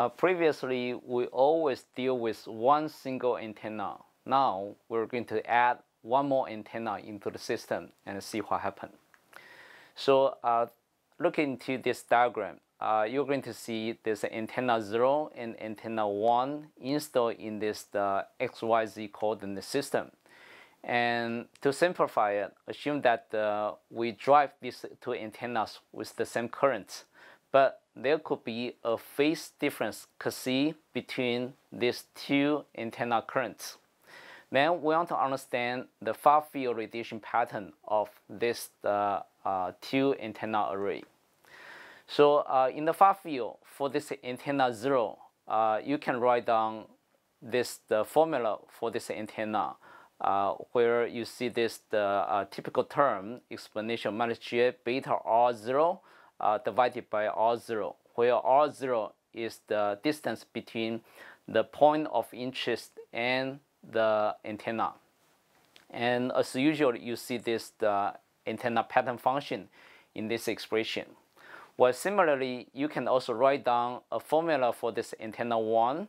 Uh, previously, we always deal with one single antenna. Now, we're going to add one more antenna into the system and see what happens. So uh, look into this diagram. Uh, you're going to see this antenna 0 and antenna 1 installed in this the XYZ coordinate system. And to simplify it, assume that uh, we drive these two antennas with the same current but there could be a phase difference could between these two antenna currents. Then we want to understand the far field radiation pattern of this uh, uh, two antenna array. So uh, in the far field for this antenna zero, uh, you can write down this the formula for this antenna uh, where you see this the uh, typical term explanation minus G beta R zero uh, divided by r zero, where r zero is the distance between the point of interest and the antenna. And as usual, you see this the antenna pattern function in this expression. Well, similarly, you can also write down a formula for this antenna 1,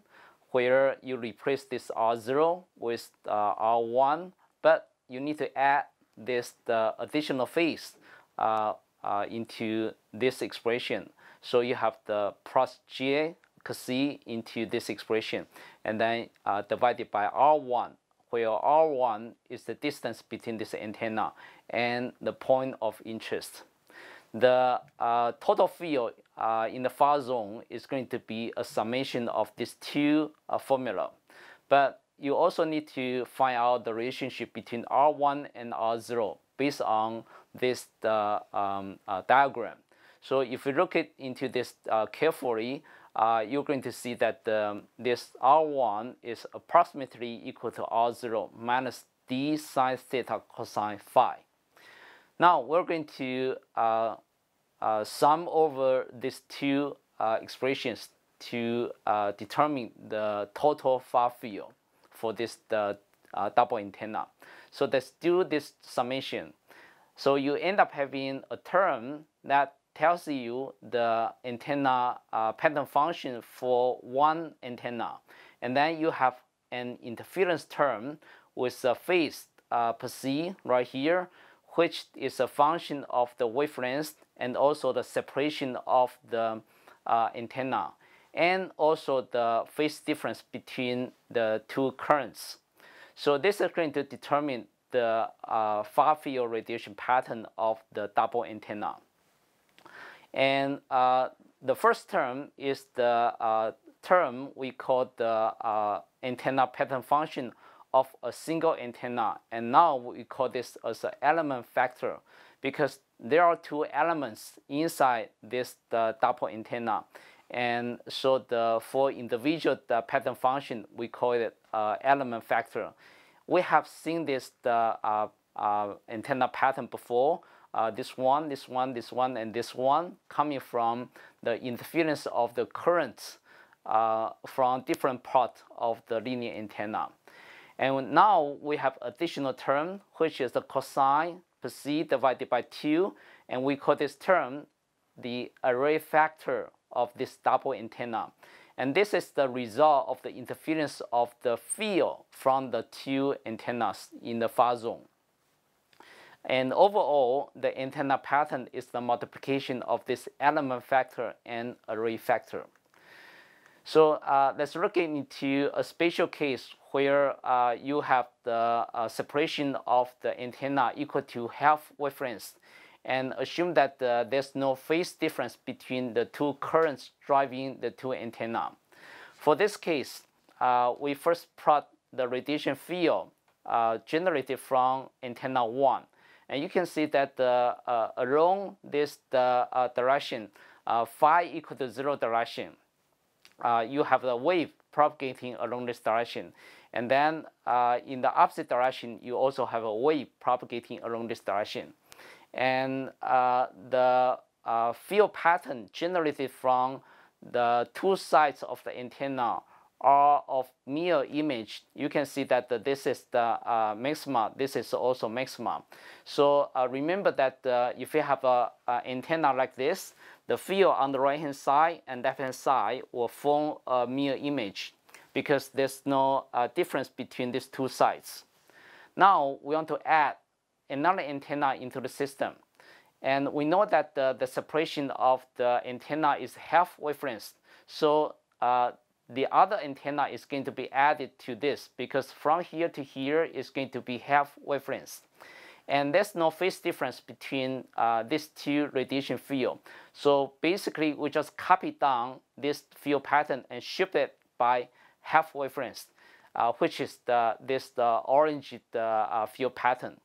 where you replace this R0 with uh, R1, but you need to add this the additional phase uh, uh, into this expression. So you have the plus G C into this expression and then uh, divided by R1 where R1 is the distance between this antenna and the point of interest. The uh, total field uh, in the far zone is going to be a summation of these two uh, formula. But you also need to find out the relationship between R1 and R0 based on this uh, um, uh, diagram. So if you look it into this uh, carefully, you're going to see that um, this R1 is approximately equal to R0 minus d sine theta cosine phi. Now we're going to uh, uh, sum over these two uh, expressions to determine the total far field for this double antenna. So let's do this summation. So you end up having a term that tells you the antenna uh, pattern function for one antenna. And then you have an interference term with a phase uh, per C right here, which is a function of the wavelength and also the separation of the uh, antenna and also the phase difference between the two currents. So this is going to determine the uh, far field radiation pattern of the double antenna. And uh, the first term is the uh, term we call the uh, antenna pattern function of a single antenna. And now we call this as an element factor because there are two elements inside this uh, double antenna. And so the for individual the pattern function, we call it uh, element factor we have seen this the uh, uh, antenna pattern before. Uh, this one, this one, this one, and this one coming from the interference of the currents from different parts of the linear antenna. And now we have additional term, which is the cosine per c divided by 2. And we call this term the array factor of this double antenna. And this is the result of the interference of the field from the two antennas in the far zone. And overall, the antenna pattern is the multiplication of this element factor and array factor. So uh, let's look into a special case where uh, you have the uh, separation of the antenna equal to half wavelength and assume that uh, there's no phase difference between the two currents driving the two antenna. For this case, uh, we first plot the radiation field uh, generated from antenna 1. And you can see that uh, along this the, uh, direction, uh, phi equal to 0 direction, uh, you have the wave propagating along this direction. And then in the opposite direction, you also have a wave propagating along this direction. And the field pattern generated from the two sides of the antenna are of mirror image, you can see that the, this is the uh, maxima, this is also maximum. So uh, remember that uh, if you have an a, antenna like this, the field on the right hand side and left hand side will form a mirror image because there's no uh, difference between these two sides. Now we want to add another antenna into the system. And we know that the, the separation of the antenna is half wavelength. So uh, the other antenna is going to be added to this because from here to here is going to be half wavelength. And there's no phase difference between uh, these two radiation field. So basically, we just copy down this field pattern and shift it by half wavelength, uh, which is the, this the orange the, uh, field pattern.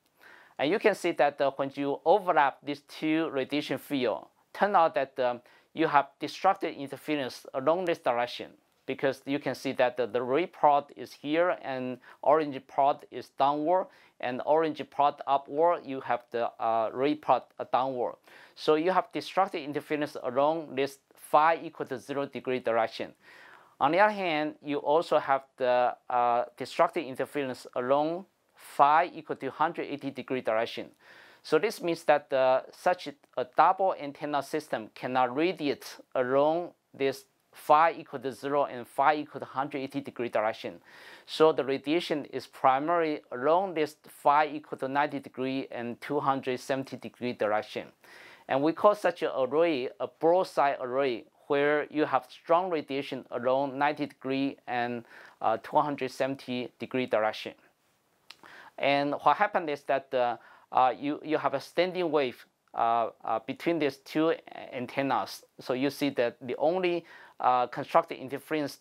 And you can see that uh, when you overlap these two radiation fields, turn out that um, you have destructive interference along this direction because you can see that the, the red part is here and orange part is downward and orange part upward, you have the uh, red part downward. So you have destructive interference along this phi equal to zero degree direction. On the other hand, you also have the uh, destructive interference along phi equal to 180 degree direction. So this means that uh, such a double antenna system cannot radiate along this phi equal to 0 and phi equal to 180 degree direction. So the radiation is primarily along this phi equal to 90 degree and 270 degree direction. And we call such an array a broadside array where you have strong radiation along 90 degree and uh, 270 degree direction. And what happened is that uh, uh, you, you have a standing wave uh, between these two antennas. So you see that the only constructed interference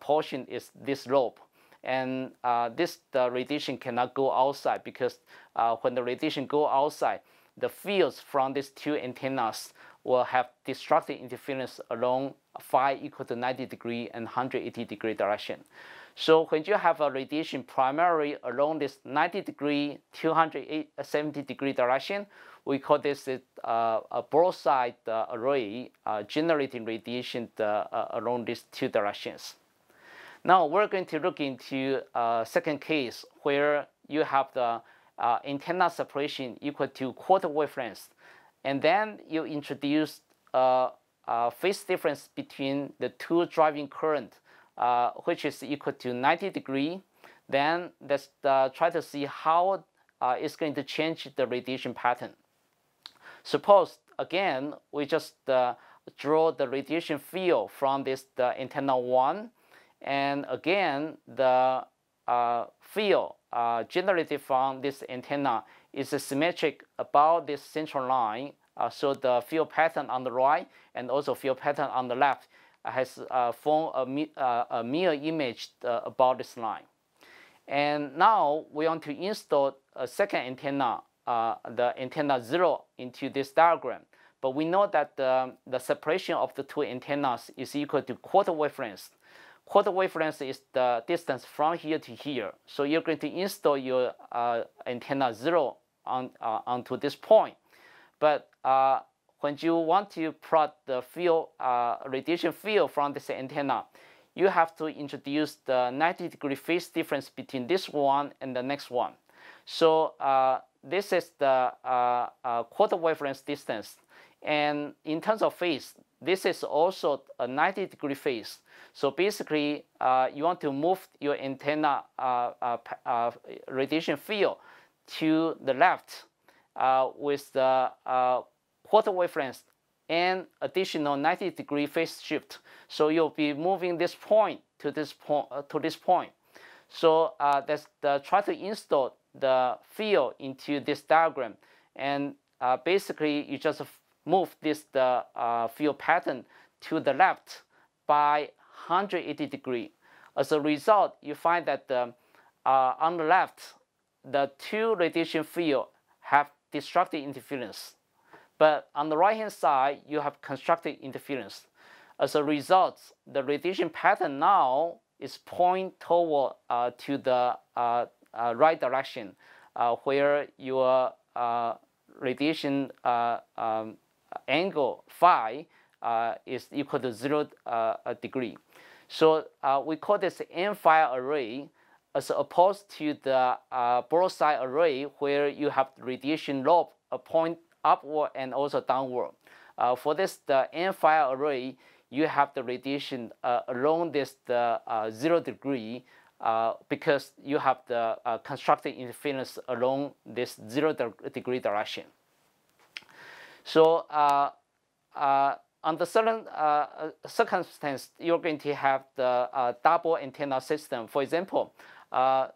portion is this lobe and uh, this the radiation cannot go outside because uh, when the radiation go outside the fields from these two antennas will have destructive interference along phi equal to 90 degree and 180 degree direction. So when you have a radiation primarily along this 90 degree, 270 uh, degree direction, we call this uh, a broadside uh, array uh, generating radiation uh, uh, along these two directions. Now we're going to look into a second case where you have the antenna separation equal to quarter wavelength and then you introduce a, uh, a uh, phase difference between the two driving current, uh, which is equal to 90 degree. Then let's uh, try to see how uh, it's going to change the radiation pattern. Suppose, again, we just uh, draw the radiation field from this antenna 1. And again, the field generated from this antenna is symmetric about this central line. Uh, so the field pattern on the right and also field pattern on the left has uh, formed a, uh, a mirror image uh, about this line. And now we want to install a second antenna, uh, the antenna 0 into this diagram. But we know that um, the separation of the two antennas is equal to quarter wavelength. quarter wavelength is the distance from here to here. So you're going to install your uh, antenna 0 on, uh, onto this point. But uh, when you want to plot the field, uh, radiation field from this antenna, you have to introduce the 90 degree phase difference between this one and the next one. So uh, this is the uh, quarter wave length distance. And in terms of phase, this is also a 90 degree phase. So basically, uh, you want to move your antenna uh, uh, radiation field to the left uh, with the uh, quarter wavelength and additional 90 degree phase shift. So you'll be moving this point to this point uh, to this point. So uh, that's the, try to install the field into this diagram, and uh, basically you just move this the uh, field pattern to the left by 180 degree. As a result, you find that uh, on the left the two radiation fields have destructive interference. But on the right-hand side, you have constructive interference. As a result, the radiation pattern now is point toward uh, to the uh, uh, right direction, uh, where your uh, radiation uh, um, angle phi is equal to zero degree. So we call this n-file array as opposed to the uh, Broadside array where you have radiation lobe a point upward and also downward. Uh, for this, the n-fire array, you have the radiation uh, along this the, uh, zero degree uh, because you have the uh, constructed interference along this zero degree direction. So uh, under certain circumstances, you're going to have the double antenna system. For example, uh,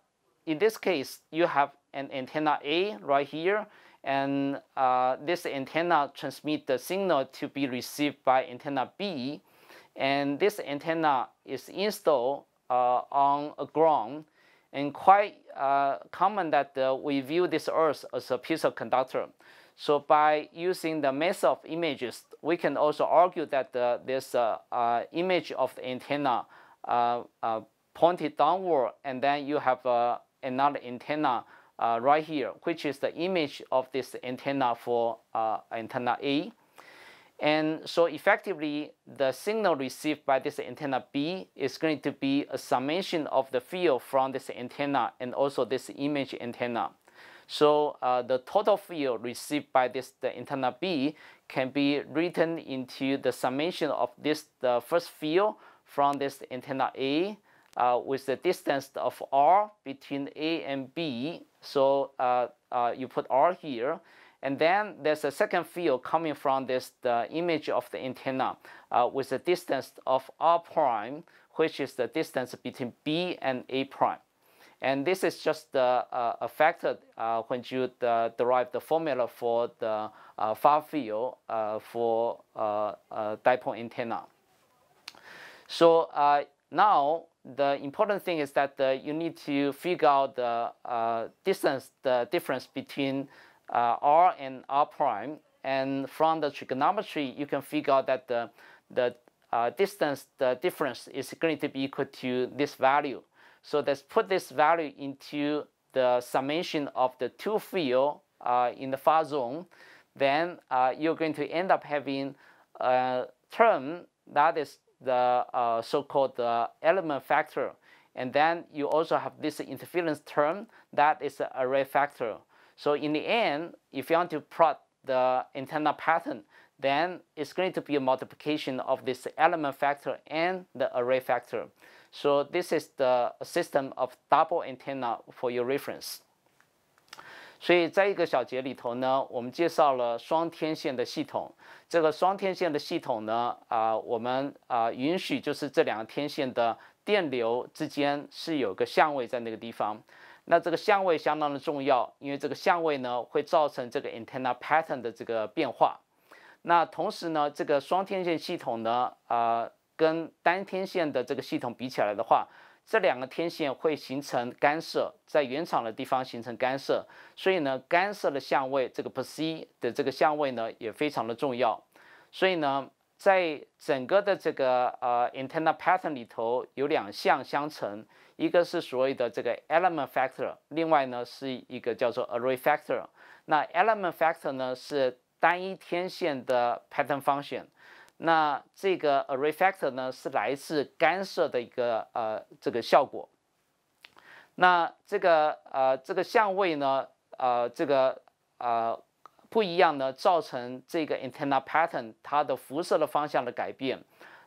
in this case, you have an antenna A right here, and uh, this antenna transmit the signal to be received by antenna B, and this antenna is installed uh, on a ground, and quite uh, common that uh, we view this earth as a piece of conductor. So by using the method of images, we can also argue that this image of the antenna uh, uh, pointed downward and then you have uh, another antenna uh, right here which is the image of this antenna for uh, antenna A. And so effectively the signal received by this antenna B is going to be a summation of the field from this antenna and also this image antenna. So uh, the total field received by this the antenna B can be written into the summation of this the first field from this antenna A uh, with the distance of r between a and b. So uh, uh, you put r here. And then there's a second field coming from this the image of the antenna uh, with the distance of r prime, which is the distance between b and a prime. And this is just uh, a factor uh, when you uh, derive the formula for the uh, far field uh, for dipole antenna. So now, the important thing is that uh, you need to figure out the uh, distance, the difference between uh, r and r prime. And from the trigonometry, you can figure out that the, the uh, distance, the difference is going to be equal to this value. So let's put this value into the summation of the two field uh, in the far zone. Then uh, you're going to end up having a term that is the uh, so-called uh, element factor. And then you also have this interference term that is the array factor. So in the end, if you want to plot the antenna pattern, then it's going to be a multiplication of this element factor and the array factor. So this is the system of double antenna for your reference. 所以在一个小节里头呢，我们介绍了双天线的系统。这个双天线的系统呢，啊，我们啊允许就是这两个天线的电流之间是有个相位在那个地方。那这个相位相当的重要，因为这个相位呢会造成这个 antenna pattern 的这个变化。那同时呢，这个双天线系统呢，啊，跟单天线的这个系统比起来的话，这两个天线会形成干涉，在原厂的地方形成干涉，所以呢，干涉的相位，这个 Pc 的这个相位呢也非常的重要。所以呢，在整个的这个呃，antenna pattern 里头有两项相乘，一个是所谓的这个 element factor，另外呢是一个叫做 array factor。那 element factor 呢是单一天线的 pattern function。那这个 a r e f a c t o r 呢，是来自干涉的一个呃这个效果。那这个呃这个相位呢，呃这个呃不一样呢，造成这个 antenna pattern 它的辐射的方向的改变。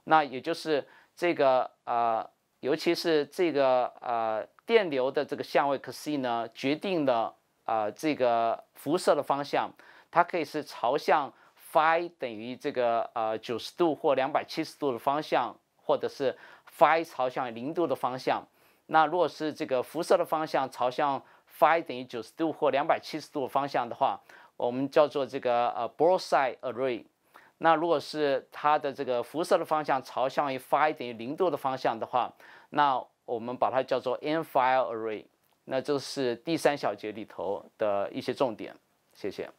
那也就是这个呃，尤其是这个呃电流的这个相位相位呢，决定了呃这个辐射的方向，它可以是朝向。Phi 等于这个呃九十度或两百七十度的方向，或者是 Phi 朝向零度的方向。那如果是这个辐射的方向朝向 Phi 等于九十度或两百七十度方向的话，我们叫做这个呃 broadside array。那如果是它的这个辐射的方向朝向于 Phi 等于零度的方向的话，那我们把它叫做 n f i r e array。那就是第三小节里头的一些重点。谢谢。